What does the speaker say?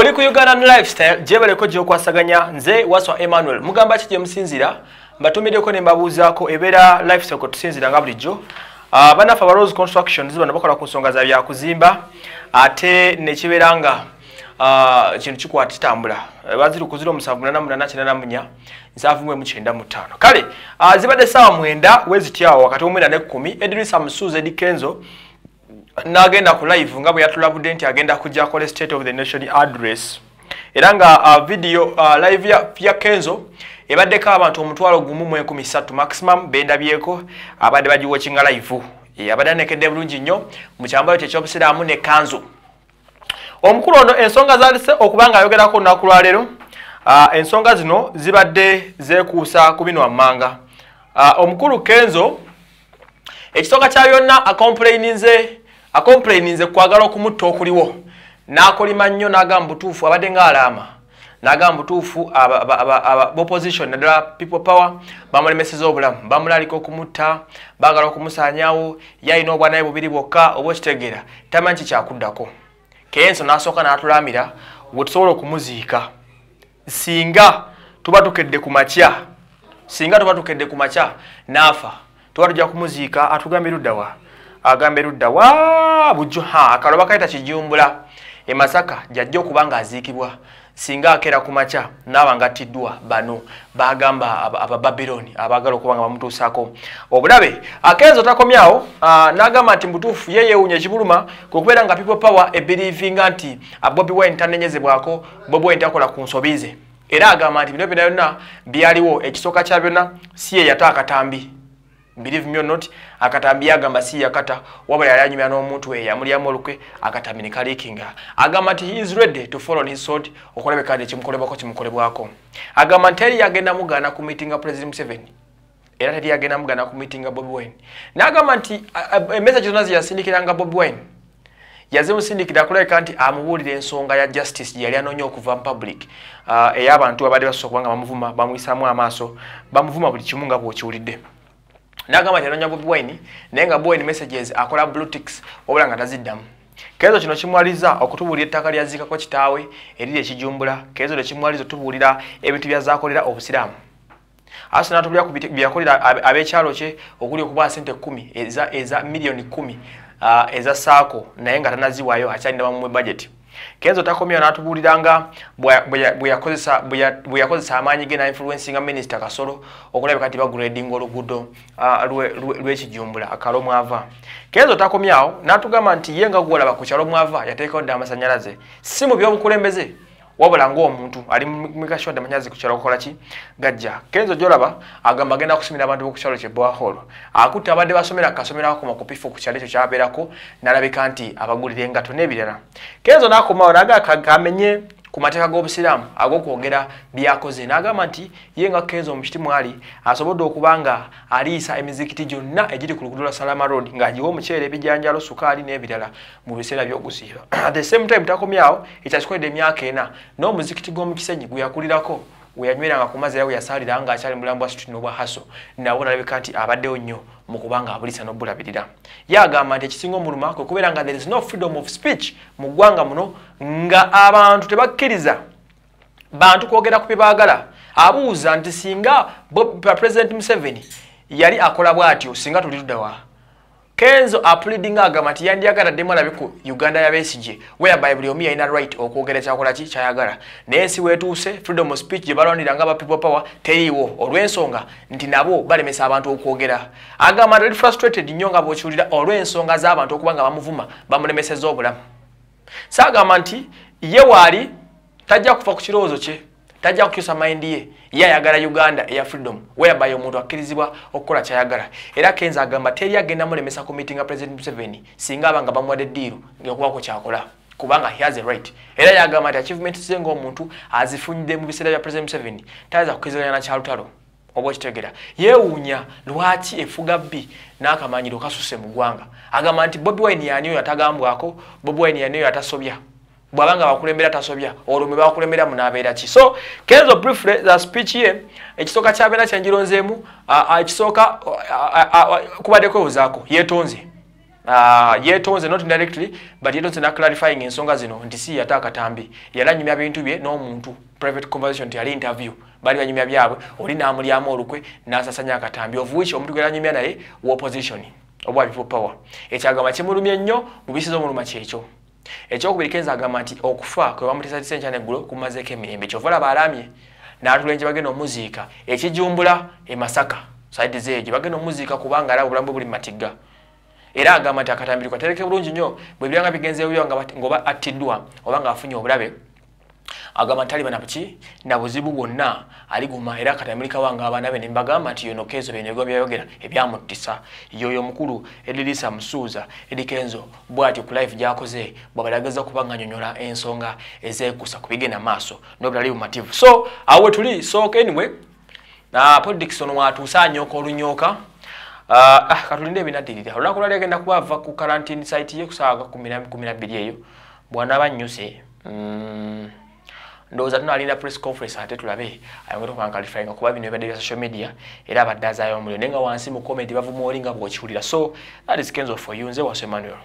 oli ku ugandan lifestyle gyebaleko gyokwasaganya nze waswa emmanuel mugamba ki gyemusinzira mbatumiddeko ne mbabuuzaako ebeera lifestyle kwetusinzira nga bulijjo uh, ah, banaffe aba rose construction zibano bakola ku nsonga za byakuzimba ate nekibeera nga uh, kintu kikwata kitambula baziri ku 0789895 kale uh, zibadde saawa mwenda wezityawo wakati omwenda ne kkumi edrisa musuuza edi kenzo nagenda ku live nga bwe yatulabudde nti agenda kujja kola state of the nation address era nga uh, video uh, live ya, ya kenzo ebaddeko abantu omutwalo gumu mwenkumi satu maximum bendabyeko abadde bagiwokinga live e, abadde anekedde bulungi nnyo mukyambayo kyekyobuseraamu ne kanzu omukulu ono ensonga zalise okubanga ayogerako olunaku lwaleero uh, ensonga zino zibadde zekuusa ku bino wammanga uh, omukulu kenzo ekitonga kya byonna akomplaininze akompleini nze kwagala okumutta okuliwo n'akolima nnyo n'agamba butuufu abadde nga alaama n'agamba butuufu boposition naddala people power bamulemeseza obulamu bamulaalika okumutta baagala okumusaanyawo yalina obwanaye bubiri bwokka oba okitegeera tamanyi ki kyakuddako kenso n'asooka n'atulaamira wetusobola okumuziika singa tuba tukedde ku makya singa tuba tukedde ku makya n'afa tuba tujja kumuziika atugambe ruddawa agambe ludda wa bujju ha akaloba kaita kijumbula e masaka jajjo kubanga azikibwa singa akera kumacha nabangatiddwa bano bagamba ababababiloni abagala okuba nga bamutuusako obulabe akenzo takomyawo nagamba nti mutuufu yeyewunya ekibuluma kukubeera nga people power ebirivinga nti abobi wine tanenyezebwako bobi wine takola ku nsobize era agamba nti bino byona byaliwo ekisooka kya byonna si ye yata akatambi believe me or not akatambia gamba si yakata wabale alanyumya no mtu we yamuli amolukwe akatamini kalikinga agamati he is ready to follow his sword okolebe kade chimkoleba ko chimkolebwako agamanteri yagenda mugana ku meeting president 7 era tedi yagenda mugana ku meeting bob wine na agamanti a, a message zonazi yasindikiranga bob wine Yazimu sindi kitakulai kanti amuhuli ensonga ya justice yali anonyo kuva public. Uh, Eya abantu abadde basokwanga bamuvuma bamuisamu amaaso bamuvuma buli kimunga bwo kiulide. nagamba tinonya bobi wine naye nga bobi wine messages akola blue ticks wabula nga taziddamu kezo kino kimwaliza okutubuulira ettaka lyaziikako kitaawe eriri ekijumbula kezo nekimwaliza otubuulira ebintu byazaakolera obusiraamu asi natubulira ku byakolera abekyalo kye okuli okuba sente kumi eza miliyoni kumi eza saako naye nga tanaziwaayo akyalinda bamumwe budget kenzo takomyo natubuliranga bwe yakozesa bwe yakozesa amanyi gena influencing minister kasolo okulabe kati bagrading oluguddo lwechi jumbula akalomwa ava kenzo takomyo natugamanti yenga gola bakuchalomwa ava yateka odda amasanyalaze simu byobukulembeze wabula ngaomuntu ali mukashwadde manyazi kukyalo kukola ki gajja kenzo gyolaba agamba agenda kusimira abantu bokukyalo kye bwaholo akutte abadde basomera kasomerako ku makupifu ku kyalo ekyo kyabeerako n'alabika nti abagulira engato n'ebirala kenzo n'akomawo naga kamenye ku mateeka g'obusiraamu ag'okwogera byakoze n'agamba nti ye nga kenza omukiti mwali asobodde okuba nga aliisa emizikiti gyonna egiri ku lugudo lwa salama road ng'agiwa omuceere ebijanjalo sukaali n'ebirala mu biseera by'okuziiba at the same time takomyawo ekyakikoledde emyaka ena n'omuzikiti gw'omukisenyi gwe yakulirako weyanywera nga kumaze yawe yasaalira ng'akyali mulambu wa situ n'obwa haso nabona alabika nti abaddewo nnyo mu kubanga abulisa n'obulabirira yagamba nti ekisinga omulumakwe okubeera nga there is no freedom of speech mu ggwanga muno nga abantu tebakkiriza bantu kwogera ku bye baagala abuuza nti singa president museveni yali akola bw'atyo singa tuliruddawa Kenzo apulidinga agamba nti yandiyagala ddemu alabe ku uganda yabesigye weyabaye buli omu yalina right okwogera kyakolaki kyayagala naye nsi weetuuse freedom of speech gye balwanira nga people power teriiwo olw'ensonga nti nabo balemesa abantu okwogera agamba nti frustrated nnyo nga bw'okiwulira olw'ensonga z'abantu okuba nga bamuvuma bamulemeseza obulamu saagamba nti ye waali tajja kufa ku kirowoozo kye tajja kukyusa mayindi ye ye ayagala uganda eya freedom weyabaye omuntu akkirizibwa okukola kyayagala era kenza agamba teeri agenda mulemesa ku meeting ya president museven singa abanga bamuwadde ediiru ngaokubako kyakola kubanga he has a right era yagamba nti achievement ze ngaomuntu azifunyidde mu biseera bya president museven tayinza kukizigana nakyalutalo oba okitegera yeewuunya lwaki efuga b n'akamanyiro kasuse mu ggwanga agamba nti bobi wine yani oyo atagambwako bobi wine yani oyo atasobya bwabanga bakulembera tasobya olwo mwebakulemberamu nabeera ki so kenzo briefly the speech ye ekisooka kyabeera kyenjironzeemu ekisooka kubadde kwebuzaako yeetonze yeetonze not directly but yeetonze naclarifying ensonga zino nti si yate akatambi yali anyumya bintu bye n'omuntu private conversation tyali interview bali banyumya byabwe oli naamulyamu olukwe nasasanya akatambi of which omuntu gwe anyumya naye wopositioni obwabipo power ekyagamba kimulumye nnyo mubisiza omuluma kyekyo ekyokubiri kenza agamba nti okufa kwe bamutisatisa enkya neggulo kumazeeko emirembe kyovala baalamye n'atulenje bagenda omuziika ekijumbula emasaka saidiza eyo gye bagenda omuziika kubanga alaba obulamu bwe buli mumatiga era agamba nti akatambirikwa tereke bulungi nnyo bwe biranga bigenzeebyo ngaoba attiddwa oba ngaafunye obulabe agamba taliba nakuki nabuzibu bwonna aliguma era katamirika wange abaana be nembagamba nti yonokezo byenego byayogera ebyamutisa yoyo mukulu edirisa musuuza edikenzo bwatyo ku life gyakoze bwabalagaza kuba nganyonyola ensonga ezekusa ku bigenda maaso nobulali bumativu so awe tuli sooka enwe podikisono watuusa anyoka olunyoka Uh, ah, ah, katulinde ebinadirira olunaku lwali agenda kuba ava ku karantine site ye kusaaga kumi na bbiri eyo bwanaba nnyuse mm. ndowooza tunaalinda press conference ate tulabe ayongere okubankalifainga kuba bino ebadde bya social media era abadde azaayo omuliro naye nga wansi mu comment bavuma oli nga bw'okiwulira so that is kenzo for you nze wase manuel